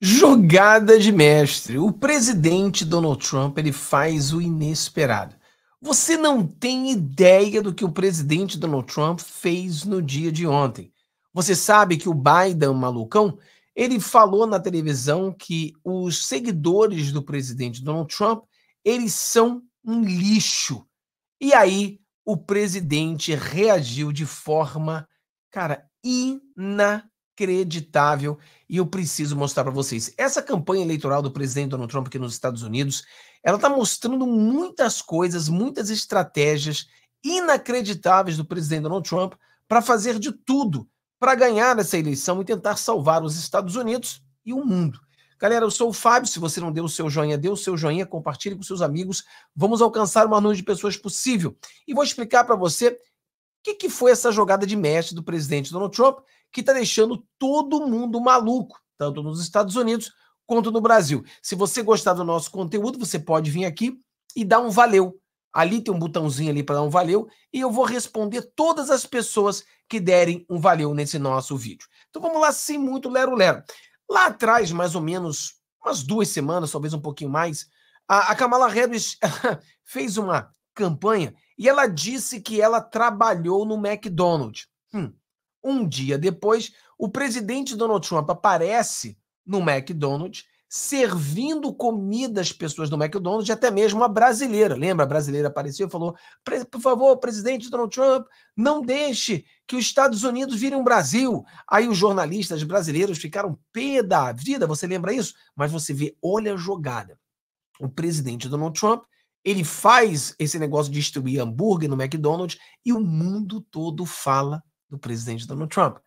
Jogada de mestre. O presidente Donald Trump ele faz o inesperado. Você não tem ideia do que o presidente Donald Trump fez no dia de ontem. Você sabe que o Biden, malucão, ele falou na televisão que os seguidores do presidente Donald Trump, eles são um lixo. E aí o presidente reagiu de forma, cara, inacreditável inacreditável e eu preciso mostrar para vocês. Essa campanha eleitoral do presidente Donald Trump aqui nos Estados Unidos, ela está mostrando muitas coisas, muitas estratégias inacreditáveis do presidente Donald Trump para fazer de tudo para ganhar essa eleição e tentar salvar os Estados Unidos e o mundo. Galera, eu sou o Fábio. Se você não deu o seu joinha, dê o seu joinha, compartilhe com seus amigos. Vamos alcançar o maior número de pessoas possível. E vou explicar para você o que, que foi essa jogada de mestre do presidente Donald Trump que está deixando todo mundo maluco, tanto nos Estados Unidos quanto no Brasil. Se você gostar do nosso conteúdo, você pode vir aqui e dar um valeu. Ali tem um botãozinho ali para dar um valeu e eu vou responder todas as pessoas que derem um valeu nesse nosso vídeo. Então vamos lá, sem muito lero-lero. Lá atrás, mais ou menos umas duas semanas, talvez um pouquinho mais, a, a Kamala Harris fez uma campanha e ela disse que ela trabalhou no McDonald's. Hum, um dia depois, o presidente Donald Trump aparece no McDonald's servindo comida às pessoas do McDonald's, até mesmo a brasileira. Lembra? A brasileira apareceu e falou: por favor, presidente Donald Trump, não deixe que os Estados Unidos virem um Brasil. Aí os jornalistas brasileiros ficaram pé da vida, você lembra isso? Mas você vê, olha a jogada. O presidente Donald Trump, ele faz esse negócio de distribuir hambúrguer no McDonald's e o mundo todo fala do presidente Donald Trump.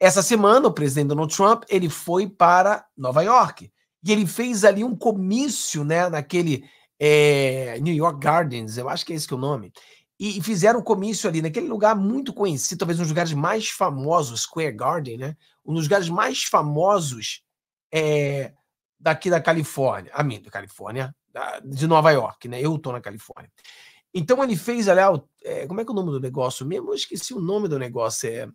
Essa semana, o presidente Donald Trump ele foi para Nova York e ele fez ali um comício, né, naquele é, New York Gardens, eu acho que é esse que é o nome, e, fizeram um comício ali naquele lugar muito conhecido, talvez um dos lugares mais famosos, Square Garden, né, um dos lugares mais famosos é, daqui da Califórnia, a mim da Califórnia, de Nova York, né, eu estou na Califórnia. Então ele fez, aliás, ah, é, como é que é o nome do negócio mesmo? Eu esqueci o nome do negócio. É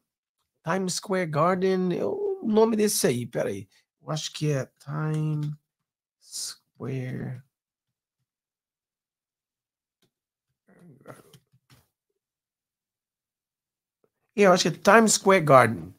Times Square Garden, é o nome desse aí, peraí. Eu acho que é Times Square. É, eu acho que é Times Square Garden.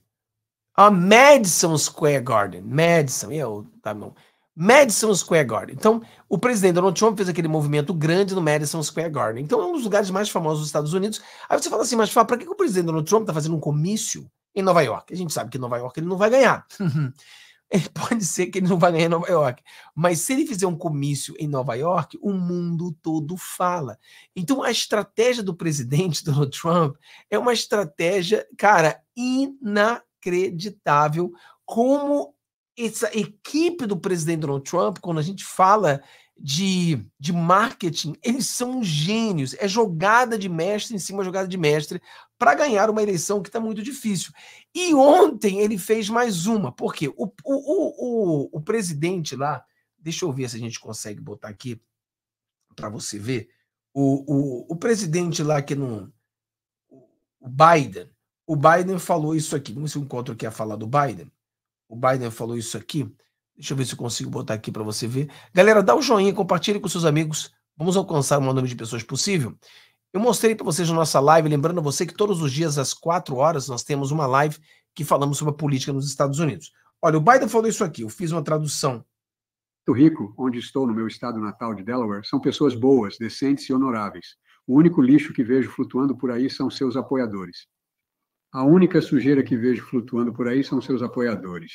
A ah, Madison Square Garden. Madison, eu, é tá bom. Madison Square Garden. Então, o presidente Donald Trump fez aquele movimento grande no Madison Square Garden. Então, é um dos lugares mais famosos dos Estados Unidos. Aí você fala assim, mas para que, o presidente Donald Trump está fazendo um comício em Nova York? A gente sabe que em Nova York ele não vai ganhar. ele pode ser que ele não vá ganhar em Nova York. Mas se ele fizer um comício em Nova York, o mundo todo fala. Então, a estratégia do presidente Donald Trump é uma estratégia, cara, inacreditável. Como essa equipe do presidente Donald Trump, quando a gente fala de, de marketing, eles são gênios. É jogada de mestre em cima jogada de mestre para ganhar uma eleição que está muito difícil. E ontem ele fez mais uma, porque o, o, o, o, presidente lá, deixa eu ver se a gente consegue botar aqui para você ver, o, o, o presidente lá que não. O Biden, o Biden falou isso aqui. Vamos ver se eu encontro aqui a fala do Biden. O Biden falou isso aqui. Deixa eu ver se eu consigo botar aqui para você ver. Galera, dá o um joinha, compartilhe com seus amigos. Vamos alcançar o maior número de pessoas possível. Eu mostrei para vocês na nossa live, lembrando a você que todos os dias às 4 horas nós temos uma live que falamos sobre a política nos Estados Unidos. Olha, o Biden falou isso aqui, eu fiz uma tradução. O Rico, onde estou no meu estado natal de Delaware, são pessoas boas, decentes e honoráveis. O único lixo que vejo flutuando por aí são seus apoiadores. A única sujeira que vejo flutuando por aí são seus apoiadores.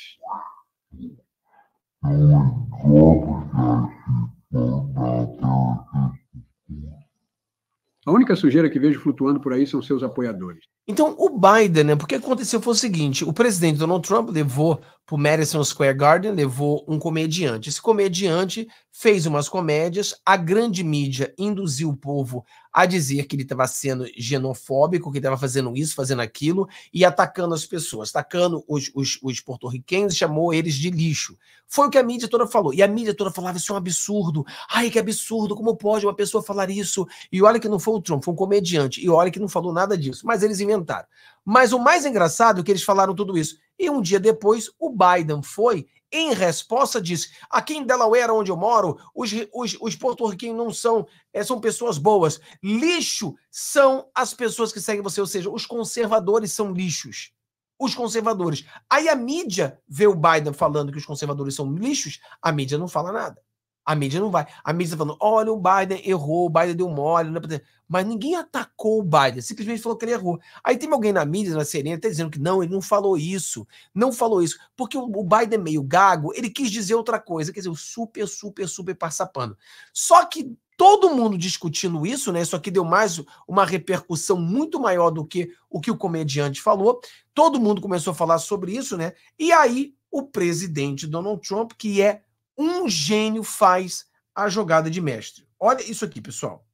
A única sujeira que vejo flutuando por aí são seus apoiadores. Então, o Biden, né? Porque aconteceu foi o seguinte: o presidente Donald Trump levou o Madison Square Garden, levou um comediante. Esse comediante fez umas comédias, a grande mídia induziu o povo a dizer que ele estava sendo xenofóbico, que estava fazendo isso, fazendo aquilo, e atacando as pessoas, atacando os, os, os porto-riquenhos, chamou eles de lixo. Foi o que a mídia toda falou. E a mídia toda falava, isso é um absurdo, ai que absurdo, como pode uma pessoa falar isso? E olha que não foi o Trump, foi um comediante, e olha que não falou nada disso, mas eles inventaram. Mas o mais engraçado é que eles falaram tudo isso. E um dia depois, o Biden foi em resposta, disse: aqui em Delaware, onde eu moro, os, os, os porto-riquenhos não são, é, são pessoas boas. Lixo são as pessoas que seguem você, ou seja, os conservadores são lixos. Os conservadores. Aí a mídia vê o Biden falando que os conservadores são lixos, a mídia não fala nada. A mídia não vai. A mídia está falando: olha, o Biden errou, o Biden deu mole. Né, Mas ninguém atacou o Biden, simplesmente falou que ele errou. Aí tem alguém na mídia, na Serena, até dizendo que não, ele não falou isso, não falou isso. Porque o Biden é meio gago, ele quis dizer outra coisa, quer dizer, o super, super, super passapano. Só que todo mundo discutindo isso, né? Isso aqui deu mais uma repercussão muito maior do que o que o comediante falou. Todo mundo começou a falar sobre isso, né? E aí o presidente Donald Trump, que é um gênio faz a jogada de mestre. Olha isso aqui, pessoal.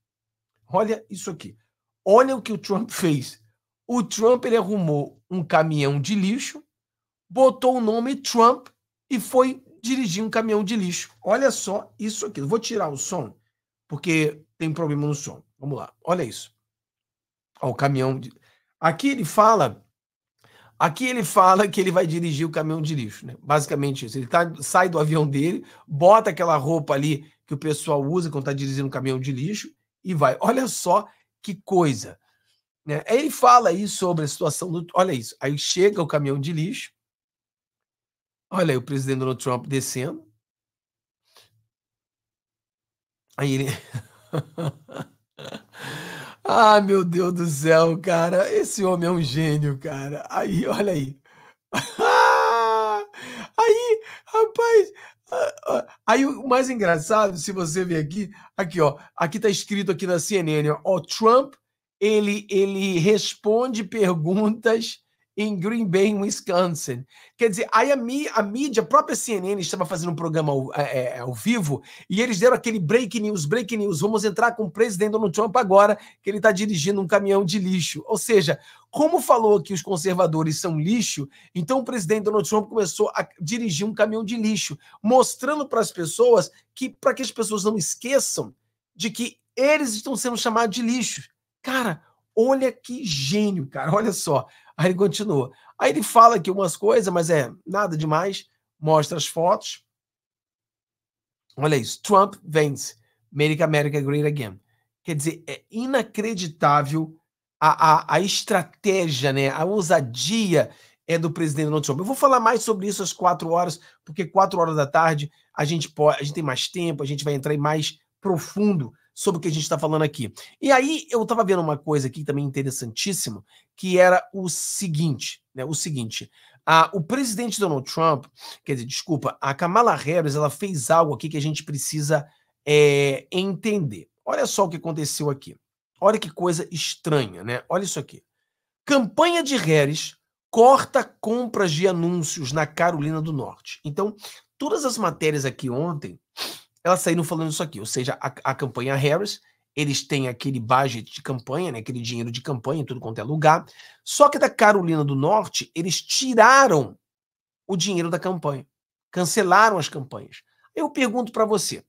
Olha isso aqui. Olha o que o Trump fez. O Trump ele arrumou um caminhão de lixo, botou o nome Trump e foi dirigir um caminhão de lixo. Olha só isso aqui. Eu vou tirar o som, porque tem problema no som. Vamos lá. Olha isso. o caminhão. De... Aqui ele fala Aqui ele fala que ele vai dirigir o caminhão de lixo, né? Basicamente isso. Ele tá, sai do avião dele, bota aquela roupa ali que o pessoal usa quando está dirigindo o caminhão de lixo e vai. Olha só que coisa. Né? Aí ele fala aí sobre a situação do. Olha isso. Aí chega o caminhão de lixo. Olha aí o presidente Donald Trump descendo. Aí ele. Ah, meu Deus do céu, cara. Esse homem é um gênio, cara. Aí, olha aí. aí, rapaz. Ah, ah. Aí o mais engraçado, se você ver aqui, aqui ó, aqui tá escrito aqui na CNN, ó, o Trump, ele ele responde perguntas em Green Bay, em Wisconsin. Quer dizer, aí a, mí a mídia, a própria CNN estava fazendo um programa ao, é, é, ao, vivo e eles deram aquele break news, break news, vamos entrar com o presidente Donald Trump agora, que ele está dirigindo um caminhão de lixo. Ou seja, como falou que os conservadores são lixo, então o presidente Donald Trump começou a dirigir um caminhão de lixo, mostrando para as pessoas que, para que as pessoas não esqueçam de que eles estão sendo chamados de lixo. Cara, olha que gênio, cara, olha só. Aí ele continua. Aí ele fala aqui umas coisas, mas é nada demais. Mostra as fotos. Olha isso. Trump vence. Make America Great Again. Quer dizer, é inacreditável a, a, a estratégia, né? a ousadia é do presidente Donald Trump. Eu vou falar mais sobre isso às quatro horas, porque quatro horas da tarde a gente pode, a gente tem mais tempo, a gente vai entrar em mais profundo sobre o que a gente está falando aqui. E aí eu estava vendo uma coisa aqui também interessantíssima, que era o seguinte, né? O seguinte, a, o presidente Donald Trump, quer dizer, desculpa, a Kamala Harris, ela fez algo aqui que a gente precisa é, entender. Olha só o que aconteceu aqui. Olha que coisa estranha, né? Olha isso aqui. Campanha de Harris corta compras de anúncios na Carolina do Norte. Então, todas as matérias aqui ontem elas saíram falando isso aqui. Ou seja, a, a campanha Harris, eles têm aquele budget de campanha, né, aquele dinheiro de campanha em tudo quanto é lugar. Só que da Carolina do Norte, eles tiraram o dinheiro da campanha, cancelaram as campanhas. Eu pergunto para você,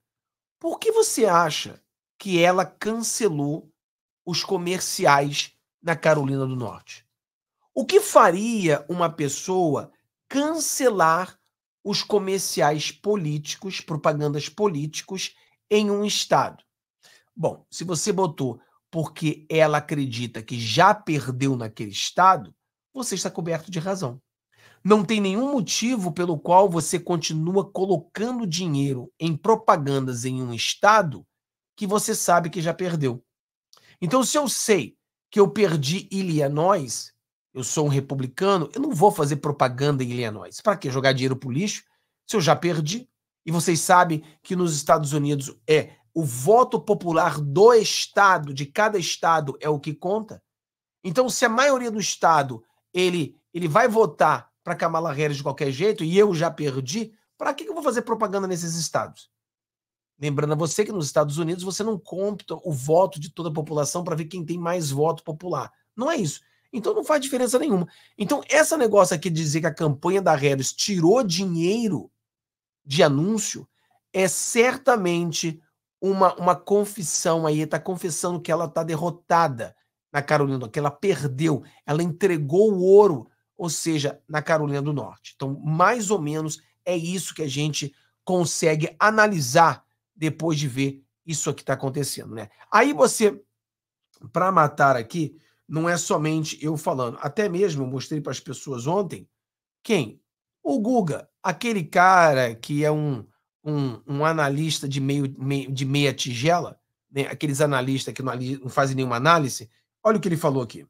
por que você acha que ela cancelou os comerciais na Carolina do Norte? O que faria uma pessoa cancelar os comerciais políticos, propagandas políticos em um estado. Bom, se você botou porque ela acredita que já perdeu naquele estado, você está coberto de razão. Não tem nenhum motivo pelo qual você continua colocando dinheiro em propagandas em um estado que você sabe que já perdeu. Então, se eu sei que eu perdi Illinois, eu sou um republicano, eu não vou fazer propaganda em Illinois. Para que jogar dinheiro pro lixo se eu já perdi? E vocês sabem que nos Estados Unidos é o voto popular do estado, de cada estado é o que conta. Então, se a maioria do estado ele ele vai votar para Kamala Harris de qualquer jeito e eu já perdi, para que eu vou fazer propaganda nesses estados? Lembrando a você que nos Estados Unidos você não conta o voto de toda a população para ver quem tem mais voto popular. Não é isso. Então não faz diferença nenhuma. Então, esse negócio aqui de dizer que a campanha da Harris tirou dinheiro de anúncio é certamente uma, uma confissão aí, está confessando que ela está derrotada na Carolina do Norte, que ela perdeu, ela entregou o ouro, ou seja, na Carolina do Norte. Então, mais ou menos é isso que a gente consegue analisar depois de ver isso que está acontecendo, né? Aí você, para matar aqui, não é somente eu falando. Até mesmo eu mostrei para as pessoas ontem quem? O Guga, aquele cara que é um, um, um analista de, meio, de meia tigela, né? aqueles analistas que não, não fazem nenhuma análise. Olha o que ele falou aqui.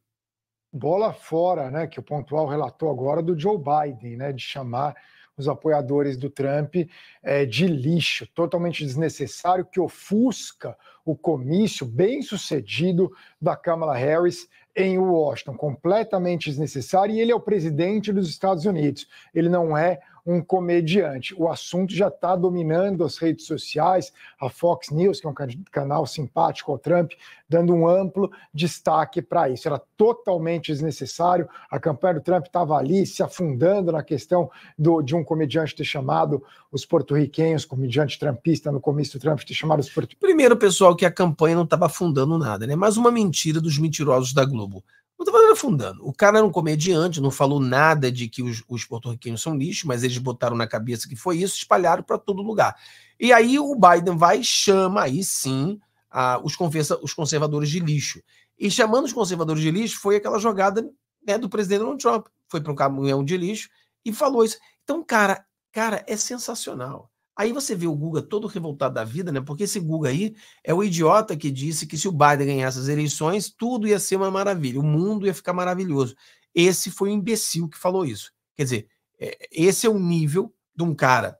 Bola fora, né? Que o Pontual relatou agora do Joe Biden, né? De chamar os apoiadores do Trump é, de lixo, totalmente desnecessário, que ofusca o comício bem sucedido da Kamala Harris em Washington, completamente desnecessário, e ele é o presidente dos Estados Unidos. Ele não é um comediante. O assunto já está dominando as redes sociais, a Fox News, que é um canal simpático ao Trump, dando um amplo destaque para isso. Era totalmente desnecessário. A campanha do Trump estava ali se afundando na questão do, de um comediante ter chamado os porto-riquenhos, comediante trampista no comício do Trump ter chamado os porto Primeiro, pessoal, que a campanha não estava afundando nada, né? Mais uma mentira dos mentirosos da Globo. Não tô falando afundando. O cara era um comediante, não falou nada de que os, os porto-riquenhos são lixo, mas eles botaram na cabeça que foi isso, espalharam para todo lugar. E aí o Biden vai e chama aí sim a, os, conversa, os conservadores de lixo. E chamando os conservadores de lixo foi aquela jogada né, do presidente Donald Trump. Foi para um caminhão de lixo e falou isso. Então, cara, cara, é sensacional. Aí você vê o Guga todo revoltado da vida, né? Porque esse Guga aí é o idiota que disse que se o Biden ganhasse as eleições, tudo ia ser uma maravilha, o mundo ia ficar maravilhoso. Esse foi o imbecil que falou isso. Quer dizer, é, esse é o nível de um cara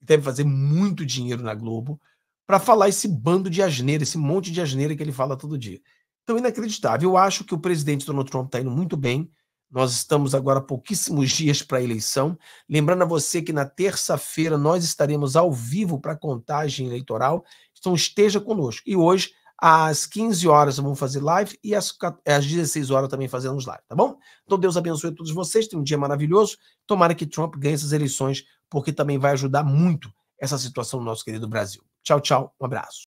que deve fazer muito dinheiro na Globo para falar esse bando de asneira, esse monte de asneira que ele fala todo dia. Então, inacreditável. Eu acho que o presidente Donald Trump está indo muito bem. Nós estamos agora pouquíssimos dias para a eleição. Lembrando a você que na terça-feira nós estaremos ao vivo para a contagem eleitoral. Então esteja conosco. E hoje, às 15 horas, vamos fazer live e às, é, às 16 horas também fazemos live, tá bom? Então Deus abençoe a todos vocês. Tenha um dia maravilhoso. Tomara que Trump ganhe essas eleições, porque também vai ajudar muito essa situação no nosso querido Brasil. Tchau, tchau. Um abraço.